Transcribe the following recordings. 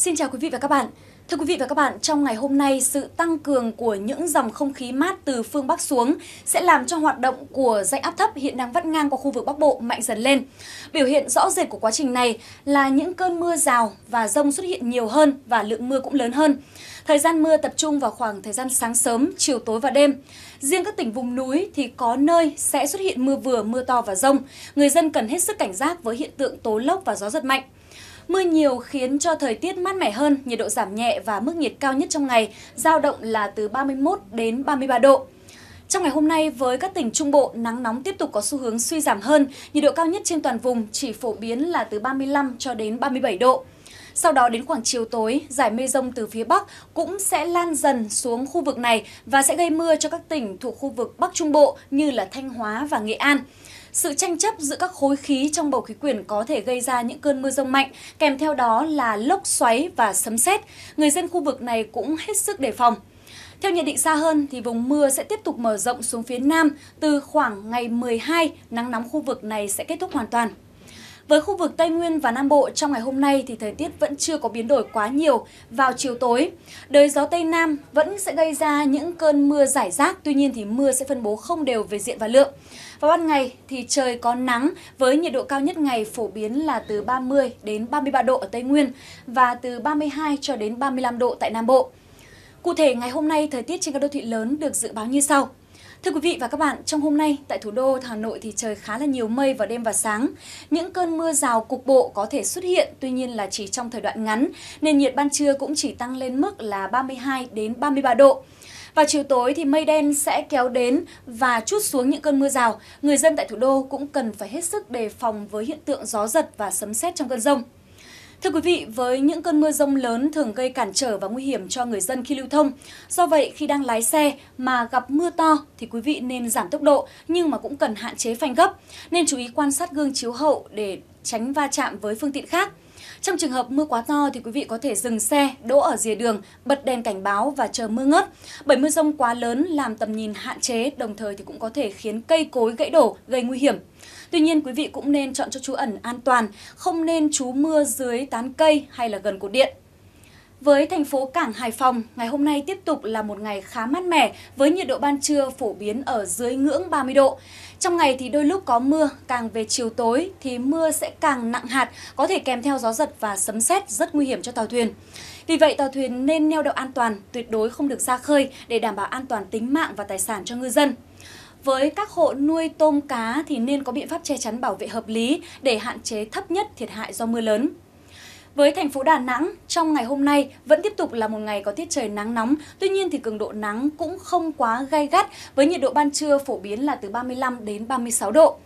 Xin chào quý vị và các bạn. Thưa quý vị và các bạn, trong ngày hôm nay, sự tăng cường của những dòng không khí mát từ phương Bắc xuống sẽ làm cho hoạt động của dãy áp thấp hiện đang vắt ngang qua khu vực Bắc Bộ mạnh dần lên. Biểu hiện rõ rệt của quá trình này là những cơn mưa rào và rông xuất hiện nhiều hơn và lượng mưa cũng lớn hơn. Thời gian mưa tập trung vào khoảng thời gian sáng sớm, chiều tối và đêm. Riêng các tỉnh vùng núi thì có nơi sẽ xuất hiện mưa vừa, mưa to và rông. Người dân cần hết sức cảnh giác với hiện tượng tố lốc và gió giật mạnh. Mưa nhiều khiến cho thời tiết mát mẻ hơn, nhiệt độ giảm nhẹ và mức nhiệt cao nhất trong ngày giao động là từ 31 đến 33 độ. Trong ngày hôm nay, với các tỉnh Trung Bộ, nắng nóng tiếp tục có xu hướng suy giảm hơn, nhiệt độ cao nhất trên toàn vùng chỉ phổ biến là từ 35 cho đến 37 độ. Sau đó đến khoảng chiều tối, giải mây rông từ phía Bắc cũng sẽ lan dần xuống khu vực này và sẽ gây mưa cho các tỉnh thuộc khu vực Bắc Trung Bộ như là Thanh Hóa và Nghệ An. Sự tranh chấp giữa các khối khí trong bầu khí quyển có thể gây ra những cơn mưa rông mạnh, kèm theo đó là lốc xoáy và sấm sét. Người dân khu vực này cũng hết sức đề phòng. Theo nhận định xa hơn thì vùng mưa sẽ tiếp tục mở rộng xuống phía Nam từ khoảng ngày 12, nắng nóng khu vực này sẽ kết thúc hoàn toàn. Với khu vực Tây Nguyên và Nam Bộ trong ngày hôm nay thì thời tiết vẫn chưa có biến đổi quá nhiều vào chiều tối. Đới gió Tây Nam vẫn sẽ gây ra những cơn mưa rải rác, tuy nhiên thì mưa sẽ phân bố không đều về diện và lượng. Vào ban ngày thì trời có nắng với nhiệt độ cao nhất ngày phổ biến là từ 30 đến 33 độ ở Tây Nguyên và từ 32 cho đến 35 độ tại Nam Bộ. Cụ thể, ngày hôm nay thời tiết trên các đô thị lớn được dự báo như sau. Thưa quý vị và các bạn, trong hôm nay tại thủ đô Hà Nội thì trời khá là nhiều mây vào đêm và sáng. Những cơn mưa rào cục bộ có thể xuất hiện, tuy nhiên là chỉ trong thời đoạn ngắn, nên nhiệt ban trưa cũng chỉ tăng lên mức là 32 đến 33 độ. Và chiều tối thì mây đen sẽ kéo đến và chút xuống những cơn mưa rào. Người dân tại thủ đô cũng cần phải hết sức đề phòng với hiện tượng gió giật và sấm sét trong cơn rông. Thưa quý vị, với những cơn mưa rông lớn thường gây cản trở và nguy hiểm cho người dân khi lưu thông. Do vậy, khi đang lái xe mà gặp mưa to thì quý vị nên giảm tốc độ nhưng mà cũng cần hạn chế phanh gấp. Nên chú ý quan sát gương chiếu hậu để tránh va chạm với phương tiện khác. Trong trường hợp mưa quá to thì quý vị có thể dừng xe, đỗ ở rìa đường, bật đèn cảnh báo và chờ mưa ngớt. Bởi mưa rông quá lớn làm tầm nhìn hạn chế, đồng thời thì cũng có thể khiến cây cối gãy đổ, gây nguy hiểm. Tuy nhiên quý vị cũng nên chọn cho chú ẩn an toàn, không nên trú mưa dưới tán cây hay là gần cột điện. Với thành phố Cảng Hải Phòng, ngày hôm nay tiếp tục là một ngày khá mát mẻ với nhiệt độ ban trưa phổ biến ở dưới ngưỡng 30 độ. Trong ngày thì đôi lúc có mưa, càng về chiều tối thì mưa sẽ càng nặng hạt, có thể kèm theo gió giật và sấm sét rất nguy hiểm cho tàu thuyền. Vì vậy, tàu thuyền nên neo đậu an toàn, tuyệt đối không được ra khơi để đảm bảo an toàn tính mạng và tài sản cho ngư dân. Với các hộ nuôi tôm cá thì nên có biện pháp che chắn bảo vệ hợp lý để hạn chế thấp nhất thiệt hại do mưa lớn. Với thành phố Đà Nẵng, trong ngày hôm nay vẫn tiếp tục là một ngày có tiết trời nắng nóng, tuy nhiên thì cường độ nắng cũng không quá gay gắt với nhiệt độ ban trưa phổ biến là từ 35 đến 36 độ.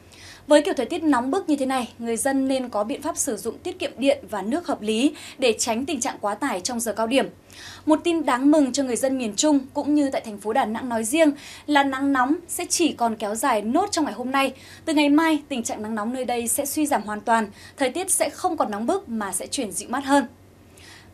Với kiểu thời tiết nóng bức như thế này, người dân nên có biện pháp sử dụng tiết kiệm điện và nước hợp lý để tránh tình trạng quá tải trong giờ cao điểm. Một tin đáng mừng cho người dân miền Trung cũng như tại thành phố Đà Nẵng nói riêng là nắng nóng sẽ chỉ còn kéo dài nốt trong ngày hôm nay. Từ ngày mai, tình trạng nắng nóng nơi đây sẽ suy giảm hoàn toàn, thời tiết sẽ không còn nóng bức mà sẽ chuyển dịu mát hơn.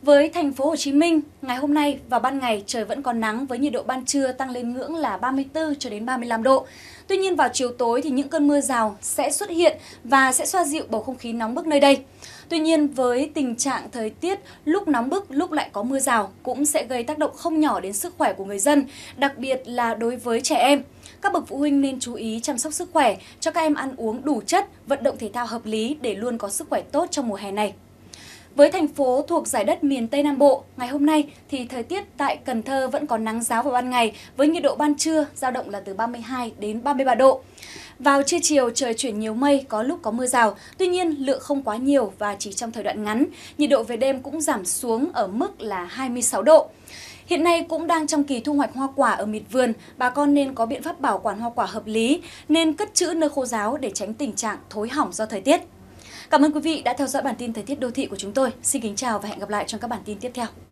Với thành phố Hồ Chí Minh, ngày hôm nay và ban ngày trời vẫn còn nắng với nhiệt độ ban trưa tăng lên ngưỡng là 34 cho đến 35 độ. Tuy nhiên vào chiều tối thì những cơn mưa rào sẽ xuất hiện và sẽ xoa dịu bầu không khí nóng bức nơi đây. Tuy nhiên với tình trạng thời tiết lúc nóng bức lúc lại có mưa rào cũng sẽ gây tác động không nhỏ đến sức khỏe của người dân, đặc biệt là đối với trẻ em. Các bậc phụ huynh nên chú ý chăm sóc sức khỏe, cho các em ăn uống đủ chất, vận động thể thao hợp lý để luôn có sức khỏe tốt trong mùa hè này. Với thành phố thuộc giải đất miền Tây Nam Bộ, ngày hôm nay thì thời tiết tại Cần Thơ vẫn có nắng giáo vào ban ngày với nhiệt độ ban trưa dao động là từ 32 đến 33 độ. Vào trưa chiều trời chuyển nhiều mây, có lúc có mưa rào, tuy nhiên lượng không quá nhiều và chỉ trong thời đoạn ngắn. Nhiệt độ về đêm cũng giảm xuống ở mức là 26 độ. Hiện nay cũng đang trong kỳ thu hoạch hoa quả ở miệt vườn, bà con nên có biện pháp bảo quản hoa quả hợp lý, nên cất trữ nơi khô ráo để tránh tình trạng thối hỏng do thời tiết. Cảm ơn quý vị đã theo dõi bản tin thời tiết đô thị của chúng tôi. Xin kính chào và hẹn gặp lại trong các bản tin tiếp theo.